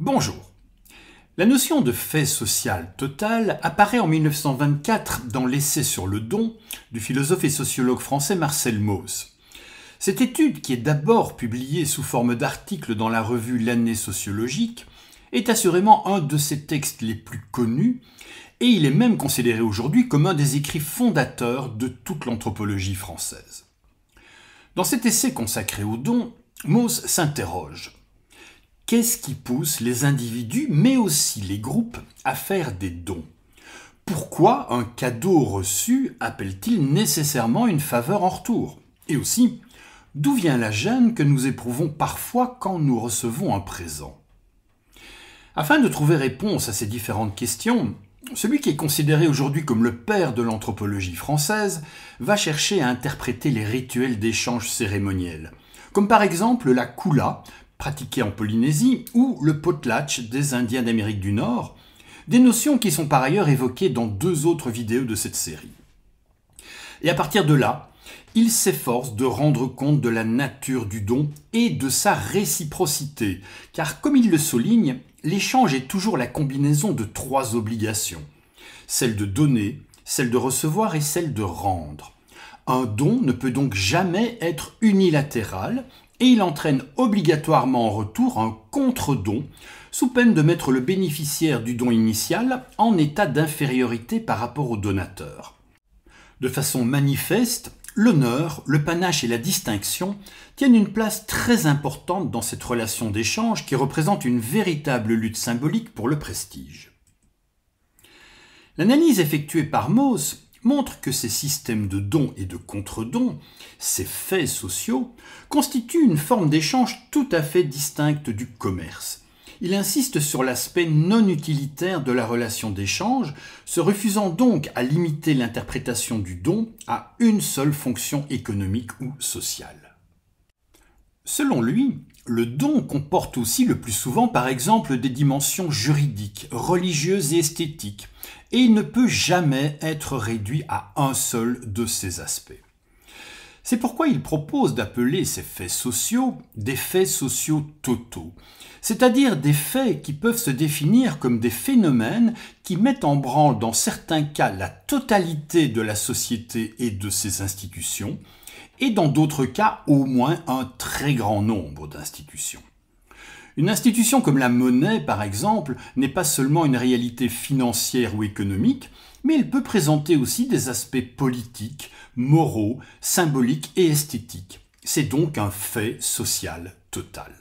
Bonjour. La notion de fait social total apparaît en 1924 dans l'essai sur le don du philosophe et sociologue français Marcel Mauss. Cette étude, qui est d'abord publiée sous forme d'article dans la revue L'année sociologique, est assurément un de ses textes les plus connus, et il est même considéré aujourd'hui comme un des écrits fondateurs de toute l'anthropologie française. Dans cet essai consacré au don, Mauss s'interroge. Qu'est-ce qui pousse les individus, mais aussi les groupes, à faire des dons Pourquoi un cadeau reçu appelle-t-il nécessairement une faveur en retour Et aussi, d'où vient la gêne que nous éprouvons parfois quand nous recevons un présent Afin de trouver réponse à ces différentes questions, celui qui est considéré aujourd'hui comme le père de l'anthropologie française va chercher à interpréter les rituels d'échange cérémoniels, comme par exemple la Kula, pratiquée en Polynésie, ou le potlatch des Indiens d'Amérique du Nord, des notions qui sont par ailleurs évoquées dans deux autres vidéos de cette série. Et à partir de là, il s'efforce de rendre compte de la nature du don et de sa réciprocité, car comme il le souligne, l'échange est toujours la combinaison de trois obligations, celle de donner, celle de recevoir et celle de rendre. Un don ne peut donc jamais être unilatéral et il entraîne obligatoirement en retour un contre-don, sous peine de mettre le bénéficiaire du don initial en état d'infériorité par rapport au donateur. De façon manifeste, l'honneur, le panache et la distinction tiennent une place très importante dans cette relation d'échange qui représente une véritable lutte symbolique pour le prestige. L'analyse effectuée par Mauss montre que ces systèmes de dons et de contre-dons, ces faits sociaux, constituent une forme d'échange tout à fait distincte du commerce. Il insiste sur l'aspect non utilitaire de la relation d'échange, se refusant donc à limiter l'interprétation du don à une seule fonction économique ou sociale. Selon lui, le don comporte aussi le plus souvent, par exemple, des dimensions juridiques, religieuses et esthétiques, et il ne peut jamais être réduit à un seul de ces aspects. C'est pourquoi il propose d'appeler ces faits sociaux des faits sociaux totaux, c'est-à-dire des faits qui peuvent se définir comme des phénomènes qui mettent en branle dans certains cas la totalité de la société et de ses institutions, et dans d'autres cas au moins un très grand nombre d'institutions. Une institution comme la monnaie, par exemple, n'est pas seulement une réalité financière ou économique, mais elle peut présenter aussi des aspects politiques, moraux, symboliques et esthétiques. C'est donc un fait social total.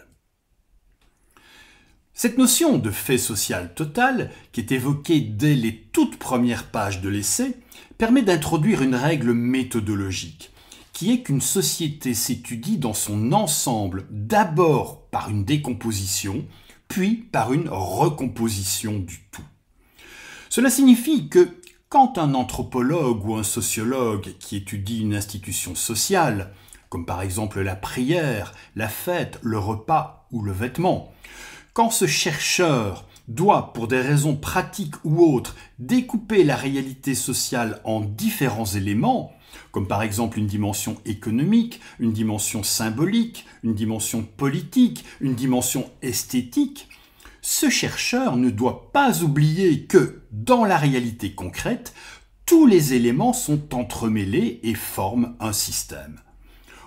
Cette notion de fait social total, qui est évoquée dès les toutes premières pages de l'essai, permet d'introduire une règle méthodologique qui est qu'une société s'étudie dans son ensemble d'abord par une décomposition, puis par une recomposition du tout. Cela signifie que quand un anthropologue ou un sociologue qui étudie une institution sociale, comme par exemple la prière, la fête, le repas ou le vêtement, quand ce chercheur doit, pour des raisons pratiques ou autres, découper la réalité sociale en différents éléments, comme par exemple une dimension économique, une dimension symbolique, une dimension politique, une dimension esthétique, ce chercheur ne doit pas oublier que, dans la réalité concrète, tous les éléments sont entremêlés et forment un système.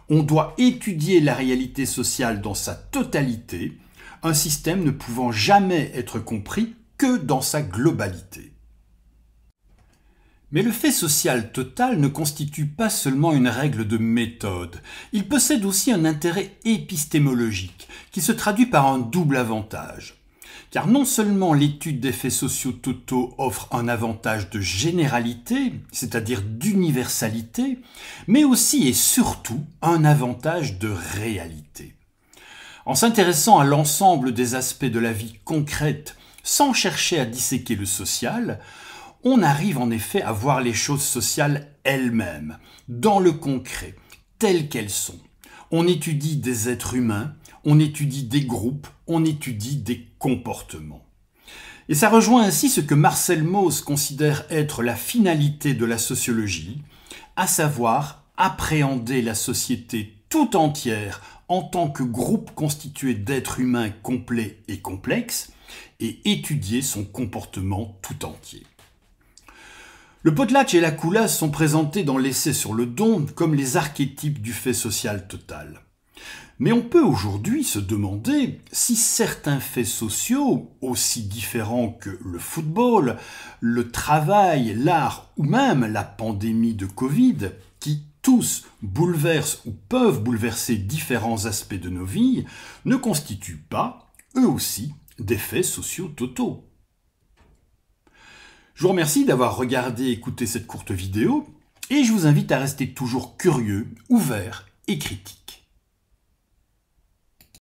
On doit étudier la réalité sociale dans sa totalité, un système ne pouvant jamais être compris que dans sa globalité. Mais le fait social total ne constitue pas seulement une règle de méthode, il possède aussi un intérêt épistémologique, qui se traduit par un double avantage. Car non seulement l'étude des faits sociaux totaux offre un avantage de généralité, c'est-à-dire d'universalité, mais aussi et surtout un avantage de réalité. En s'intéressant à l'ensemble des aspects de la vie concrète sans chercher à disséquer le social, on arrive en effet à voir les choses sociales elles-mêmes, dans le concret, telles qu'elles sont. On étudie des êtres humains, on étudie des groupes, on étudie des comportements. Et ça rejoint ainsi ce que Marcel Mauss considère être la finalité de la sociologie, à savoir appréhender la société tout entière en tant que groupe constitué d'êtres humains complets et complexes, et étudier son comportement tout entier. Le potlatch et la coulasse sont présentés dans l'essai sur le don comme les archétypes du fait social total. Mais on peut aujourd'hui se demander si certains faits sociaux, aussi différents que le football, le travail, l'art ou même la pandémie de Covid, qui tous bouleversent ou peuvent bouleverser différents aspects de nos vies, ne constituent pas, eux aussi, des faits sociaux totaux. Je vous remercie d'avoir regardé et écouté cette courte vidéo, et je vous invite à rester toujours curieux, ouvert et critique.